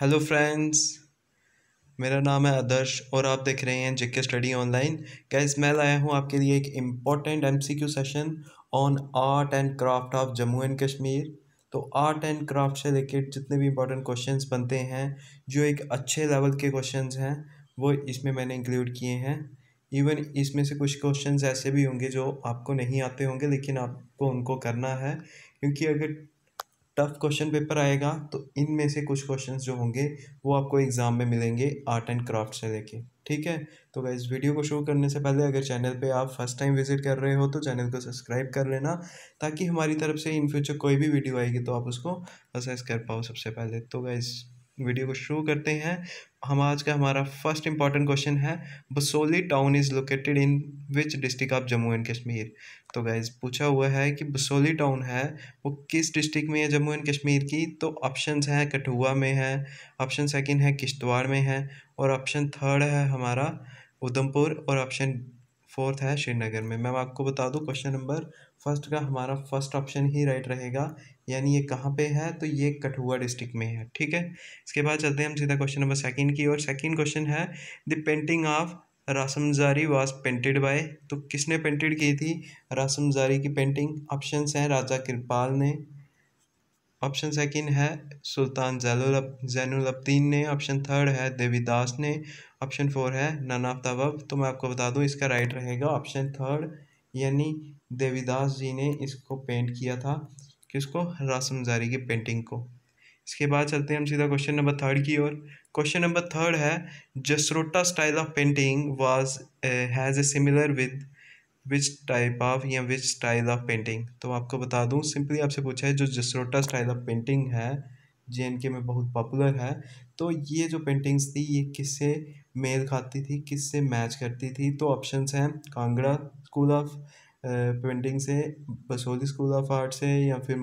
hello friends मेरा नाम है आदर्श और आप देख रहे हैं जेके स्टडी ऑनलाइन गैस मैं लाया हूँ आपके लिए एक important MCQ session on art and craft of Jammu and Kashmir तो आर्ट एंड क्राफ्ट से रिलेटेड जितने भी इम्पोर्टेंट क्वेश्चंस बनते हैं जो एक अच्छे लेवल के क्वेश्चंस हैं वो इसमें मैंने इंक्लूड किए हैं इवन इसमें से कुछ क्वेश्चन ऐसे भी होंगे जो आपको नहीं आते होंगे लेकिन आपको उनको करना है क्योंकि अगर टफ क्वेश्चन पेपर आएगा तो इनमें से कुछ क्वेश्चंस जो होंगे वो आपको एग्ज़ाम में मिलेंगे आर्ट एंड क्राफ्ट से लेके ठीक है तो इस वीडियो को शुरू करने से पहले अगर चैनल पे आप फर्स्ट टाइम विजिट कर रहे हो तो चैनल को सब्सक्राइब कर लेना ताकि हमारी तरफ से इन फ्यूचर कोई भी वीडियो आएगी तो आप उसको असेस कर पाओ सबसे पहले तो गाइज़ वीडियो को शुरू करते हैं हम आज का हमारा फर्स्ट इंपॉर्टेंट क्वेश्चन है Basohli town is located in which district of Jammu and Kashmir तो गाइज पूछा हुआ है कि बसोली टाउन है वो किस डिस्ट्रिक्ट में है जम्मू एंड कश्मीर की तो ऑप्शन है कठुआ में है ऑप्शन सेकंड है किश्तवाड़ में है और ऑप्शन थर्ड है हमारा उधमपुर और ऑप्शन फोर्थ है श्रीनगर में मैम आपको बता दूं क्वेश्चन नंबर फर्स्ट का हमारा फर्स्ट ऑप्शन ही राइट रहेगा यानी ये कहाँ पे है तो ये कठुआ डिस्ट्रिक्ट में है ठीक है इसके बाद चलते हैं हम सीधा क्वेश्चन नंबर सेकंड की और सेकंड क्वेश्चन है the painting of Rasamanjari was painted bye तो किसने पेंटेड की थी रासम जारी की पेंटिंग ऑप्शन हैं राजा कृपाल ने ऑप्शन सेकंड है सुल्तान जैनुलब जैनुलब्दीन ने ऑप्शन थर्ड है देवीदास ने ऑप्शन फोर है नाना तवब तो मैं आपको बता दूं इसका राइट रहेगा ऑप्शन थर्ड यानी देवीदास जी ने इसको पेंट किया था किसको रासम जारी की पेंटिंग को इसके बाद चलते हैं हम सीधा क्वेश्चन नंबर थर्ड की ओर क्वेश्चन नंबर थर्ड है Jasrota style of painting was has a similar with which type of या विच स्टाइल ऑफ पेंटिंग तो आपको बता दूं सिंपली आपसे पूछा है जो जसरोटा स्टाइल ऑफ पेंटिंग है जे के में बहुत पॉपुलर है तो ये जो पेंटिंग्स थी ये किससे मेल खाती थी किससे मैच करती थी तो ऑप्शंस हैं कांगड़ा स्कूल ऑफ पेंटिंग से बसोली स्कूल ऑफ आर्ट से या फिर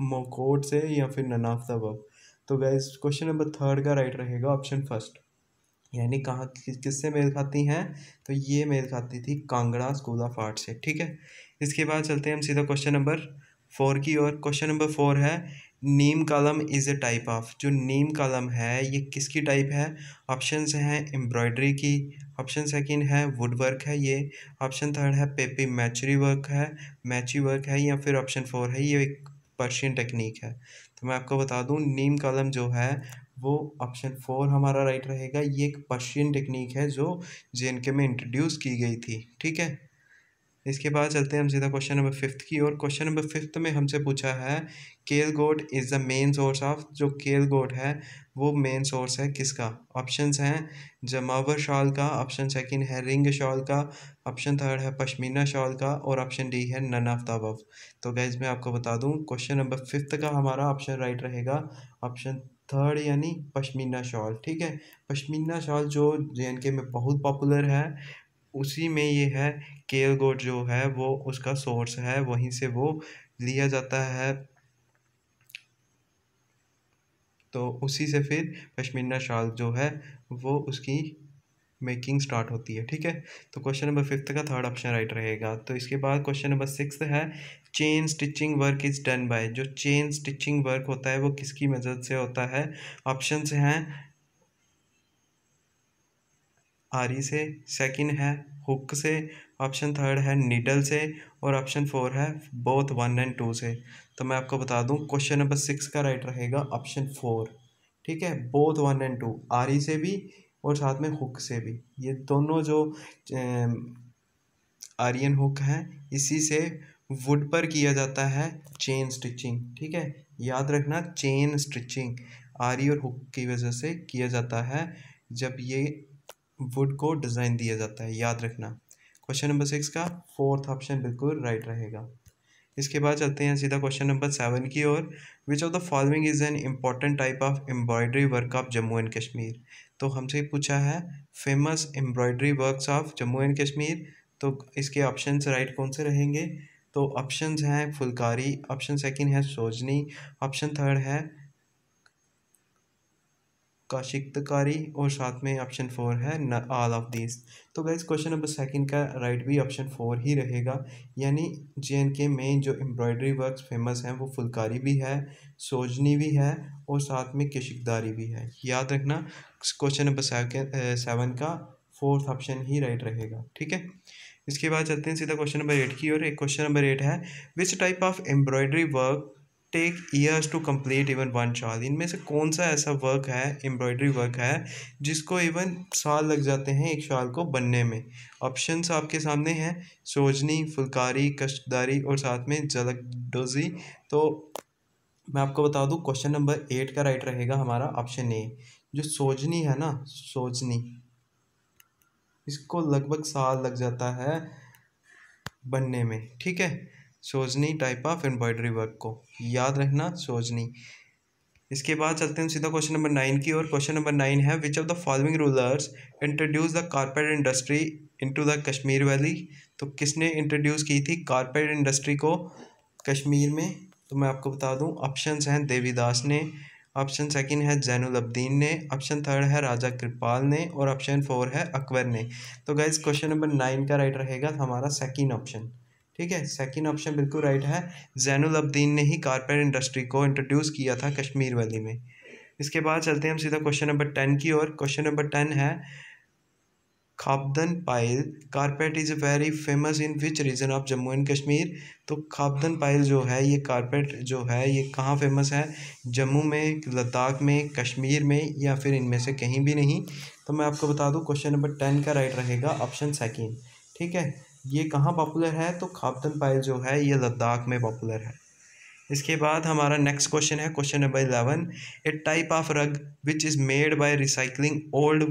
मोकोट से या फिर ननाफ सबब तो गैस क्वेश्चन नंबर थर्ड का राइट रहेगा ऑप्शन फर्स्ट यानी कहाँ कि, किससे मेल खाती हैं तो ये मेल खाती थी कांगड़ा स्कूल ऑफ आर्ट से ठीक है इसके बाद चलते हैं हम सीधा क्वेश्चन नंबर फोर की ओर क्वेश्चन नंबर फोर है नीम कलम इज़ ए टाइप ऑफ जो नीम कलम है ये किसकी टाइप है ऑप्शन हैं एम्ब्रॉयडरी की ऑप्शन सेकेंड है वुड वर्क है ये ऑप्शन थर्ड है पेपी मैचरी वर्क है मैची वर्क है या फिर ऑप्शन फोर है ये एक पर्शियन टेक्निक है तो मैं आपको बता दूं नीम कलम जो है वो ऑप्शन फोर हमारा राइट रहेगा ये एक पर्शियन टेक्निक है जो जे में इंट्रोड्यूस की गई थी ठीक है इसके बाद चलते हैं हम सीधा क्वेश्चन नंबर फिफ्थ की और क्वेश्चन नंबर फिफ्थ में हमसे पूछा है kel goat is the main source of जो केल गोट है वो मेन सोर्स है किसका ऑप्शंस हैं जमावर शॉल का ऑप्शन सेकंड है रिंग शॉल का ऑप्शन थर्ड है पश्मीना शॉल का और ऑप्शन डी है नन ऑफ द अबव तो गैज मैं आपको बता दूँ क्वेश्चन नंबर फिफ्थ का हमारा ऑप्शन राइट रहेगा ऑप्शन थर्ड यानी पश्मीना शॉल ठीक है पश्मीना शॉल जो जे में बहुत पॉपुलर है उसी में ये है केयर गोड जो है वो उसका सोर्स है वहीं से वो लिया जाता है तो उसी से फिर पश्मीना शाल जो है वो उसकी मेकिंग स्टार्ट होती है ठीक है तो क्वेश्चन नंबर फिफ्थ का थर्ड ऑप्शन राइट रहेगा तो इसके बाद क्वेश्चन नंबर सिक्स है chain stitching work is done by जो चेन स्टिचिंग वर्क होता है वो किसकी मदद से होता है ऑप्शंस हैं आरी से सेकंड है हुक से ऑप्शन थर्ड है नीडल से और ऑप्शन फोर है बोथ वन एंड टू से तो मैं आपको बता दूं क्वेश्चन नंबर सिक्स का राइट रहेगा ऑप्शन फोर ठीक है बोथ वन एंड टू आरी से भी और साथ में हुक से भी ये दोनों जो आर्यन हुक हैं इसी से वुड पर किया जाता है चेन स्टिचिंग ठीक है याद रखना चेन स्टिचिंग आरी और हुक की वजह से किया जाता है जब ये वुड को डिज़ाइन दिया जाता है याद रखना क्वेश्चन नंबर सिक्स का फोर्थ ऑप्शन बिल्कुल राइट रहेगा इसके बाद चलते हैं सीधा क्वेश्चन नंबर सेवन की ओर which of the following is an important type of embroidery work of Jammu and Kashmir तो हमसे पूछा है famous embroidery works of Jammu and Kashmir तो इसके ऑप्शन राइट कौन से रहेंगे तो ऑप्शन हैं फुलकारी ऑप्शन सेकेंड है सोजनी ऑप्शन थर्ड है काशितकारी और साथ में ऑप्शन फोर है आल ऑफ दिस तो गाइज क्वेश्चन नंबर सेकंड का राइट भी ऑप्शन फोर ही रहेगा यानी जे के में जो एम्ब्रॉयडरी वर्क फेमस हैं वो फुलकारी भी है सोजनी भी है और साथ में केशिकदारी भी है याद रखना क्वेश्चन नंबर सेवन का फोर्थ ऑप्शन ही राइट रहेगा ठीक है इसके बाद चलते हैं सीधा क्वेश्चन नंबर एट की और एक क्वेश्चन नंबर एट है which type of embroidery work take years to complete even one shawl इनमें से कौन सा ऐसा वर्क है एम्ब्रॉयडरी वर्क है जिसको इवन साल लग जाते हैं एक शाल को बनने में ऑप्शंस आपके सामने हैं सोजनी फुलकारी कश्तदारी और साथ में जलकडोजी तो मैं आपको बता दूं क्वेश्चन नंबर एट का राइट रहेगा हमारा ऑप्शन ए जो सोजनी है ना सोजनी इसको लगभग साल लग जाता है बनने में ठीक है sozni type of embroidery work को याद रखना सोजनी इसके बाद चलते हैं सीधा क्वेश्चन नंबर नाइन की और क्वेश्चन नंबर नाइन है which of the following rulers introduce the carpet industry into the Kashmir valley तो किसने इंट्रोड्यूस की थी कारपेट इंडस्ट्री को कश्मीर में तो मैं आपको बता दूं ऑप्शंस हैं देवीदास ने ऑप्शन सेकंड है जैनुल ने ऑप्शन थर्ड है राजा कृपाल ने और ऑप्शन फोर है अकबर ने तो गाइज क्वेश्चन नंबर नाइन का राइट रहेगा हमारा सेकेंड ऑप्शन ठीक है सेकंड ऑप्शन बिल्कुल राइट है जैनुल अब्दीन ने ही कारपेट इंडस्ट्री को इंट्रोड्यूस किया था कश्मीर वैली में इसके बाद चलते हैं हम सीधा क्वेश्चन नंबर टेन की ओर क्वेश्चन नंबर टेन है khabdan pile carpet is very famous in which region of Jammu and Kashmir तो खाबदन पायल जो है ये कारपेट जो है ये कहाँ फेमस है जम्मू में लद्दाख में कश्मीर में या फिर इनमें से कहीं भी नहीं तो मैं आपको बता दूँ क्वेश्चन नंबर टेन का राइट रहेगा ऑप्शन सेकेंड ठीक है ये कहाँ पॉपुलर है तो खापतन पायल जो है ये लद्दाख में पॉपुलर है इसके बाद हमारा नेक्स्ट क्वेश्चन है question number eleven a type of rug which is made by recycling old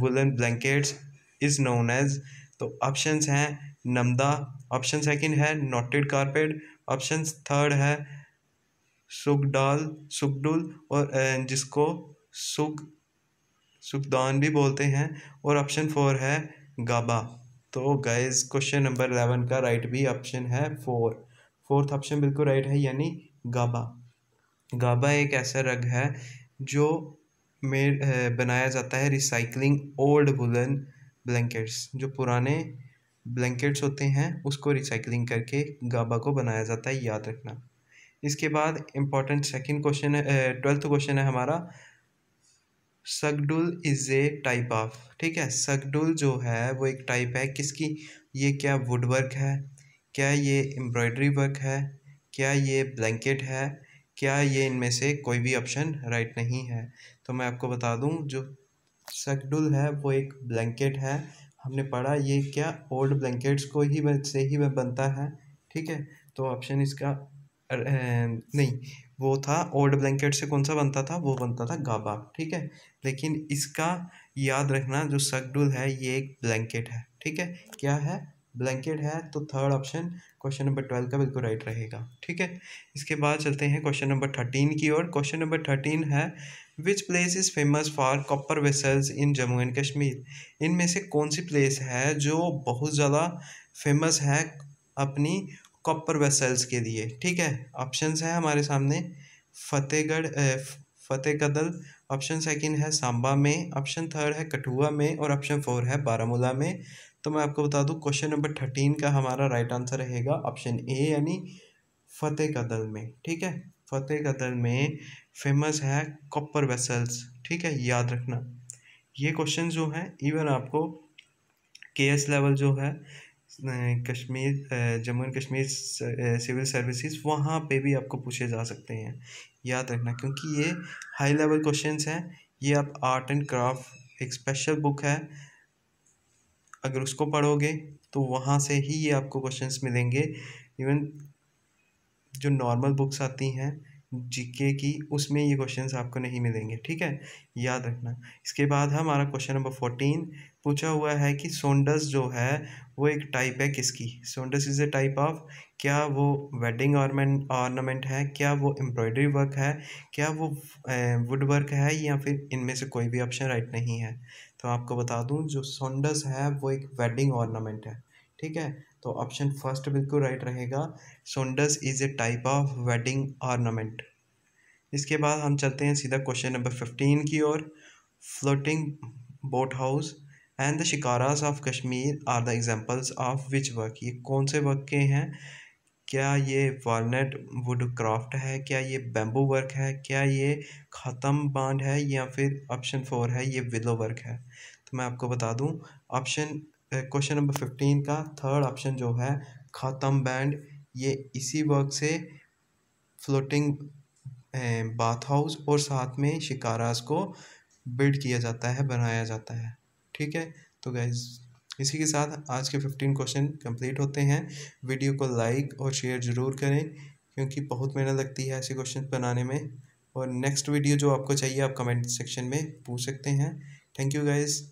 woollen blankets is known as तो ऑप्शंस हैं नमदा ऑप्शन सेकंड है नॉटेड कारपेट ऑप्शन थर्ड है सुगडाल सुगडुल और uh, जिसको सुख सुखदान भी बोलते हैं और ऑप्शन फोर है गाबा तो गाइज क्वेश्चन नंबर इलेवन का राइट भी ऑप्शन है फोर फोर्थ ऑप्शन बिल्कुल राइट है यानी गाबा गाबा एक ऐसा रग है जो मेड बनाया जाता है रिसाइकलिंग ओल्ड वुलन ब्लैंकेट्स जो पुराने ब्लैंकेट्स होते हैं उसको रिसाइकलिंग करके गाबा को बनाया जाता है याद रखना इसके बाद इम्पॉर्टेंट सेकेंड क्वेश्चन है ट्वेल्थ क्वेश्चन है हमारा सगडुल इज़ ए टाइप ऑफ ठीक है सगडुल जो है वो एक टाइप है किसकी ये क्या वुड वर्क है क्या ये एम्ब्रॉयडरी वर्क है क्या ये ब्लैंकेट है क्या ये इनमें से कोई भी ऑप्शन राइट नहीं है तो मैं आपको बता दूं जो सगडुल है वो एक ब्लैंकेट है हमने पढ़ा ये क्या ओल्ड ब्लैंकेट्स को ही से ही वह बनता है ठीक है तो ऑप्शन इसका नहीं वो था ओल्ड ब्लैंकेट से कौन सा बनता था वो बनता था गाबा ठीक है लेकिन इसका याद रखना जो सकडुल है ये एक ब्लैंकेट है ठीक है क्या है ब्लैंकेट है तो third option question number twelve का बिल्कुल राइट रहेगा ठीक है इसके बाद चलते हैं क्वेश्चन नंबर थर्टीन की ओर क्वेश्चन नंबर थर्टीन है which place is famous for copper vessels in Jammu and Kashmir इनमें से कौन सी प्लेस है जो बहुत ज़्यादा फेमस है अपनी कॉपर वेसल्स के लिए ठीक है ऑप्शंस है हमारे सामने फतेहगढ़ फतेह कदल ऑप्शन सेकंड है सांबा में ऑप्शन थर्ड है कठुआ में और ऑप्शन फोर है बारामूला में तो मैं आपको बता दूं क्वेश्चन नंबर थर्टीन का हमारा राइट आंसर रहेगा ऑप्शन ए यानी फतेह कदल में ठीक है फतेह कदल में फेमस है कॉपर वेसल्स ठीक है याद रखना ये क्वेश्चन जो हैं इवन आपको के एस लेवल जो है Kashmir Jammu and Kashmir civil services वहाँ पे भी आपको पूछे जा सकते हैं याद रखना क्योंकि ये हाई लेवल क्वेश्चंस हैं ये आप आर्ट एंड क्राफ्ट एक स्पेशल बुक है अगर उसको पढ़ोगे तो वहाँ से ही ये आपको क्वेश्चंस मिलेंगे इवन जो नॉर्मल बुक्स आती हैं जी के की उसमें ये क्वेश्चन आपको नहीं मिलेंगे ठीक है याद रखना इसके बाद हमारा क्वेश्चन नंबर फोर्टीन पूछा हुआ है कि सोंडस जो है वो एक टाइप है किसकी सोंडस इज़ ए टाइप ऑफ क्या वो वेडिंग ऑर्मेंट ऑर्नामेंट है क्या वो एम्ब्रॉयडरी वर्क है क्या वो वुड वर्क है या फिर इनमें से कोई भी ऑप्शन राइट नहीं है तो आपको बता दूँ जो सोंडस है वो एक वेडिंग ऑर्नामेंट है ठीक है तो ऑप्शन फर्स्ट बिल्कुल राइट रहेगा सोंडस is a type of wedding ornament इसके बाद हम चलते हैं सीधा क्वेश्चन नंबर फिफ्टीन की ओर floating boat house and the shikaras of Kashmir are the examples of which work ये कौन से वर्क के हैं क्या ये वॉलट वुड क्राफ्ट है क्या ये बैम्बू वर्क है क्या ये ख़त्म बांड है या फिर ऑप्शन फोर है ये विलो वर्क है तो मैं आपको बता दूं ऑप्शन क्वेश्चन नंबर फिफ्टीन का थर्ड ऑप्शन जो है ख़त्म बैंड ये इसी वर्क से फ्लोटिंग बाथ हाउस और साथ में शिकाराज़ को बिल्ड किया जाता है बनाया जाता है ठीक है तो गैस इसी के साथ आज के फिफ्टीन क्वेश्चन कंप्लीट होते हैं वीडियो को लाइक और शेयर ज़रूर करें क्योंकि बहुत मेहनत लगती है ऐसे क्वेश्चन बनाने में और नेक्स्ट वीडियो जो आपको चाहिए आप कमेंट सेक्शन में पूछ सकते हैं थैंक यू गाइज़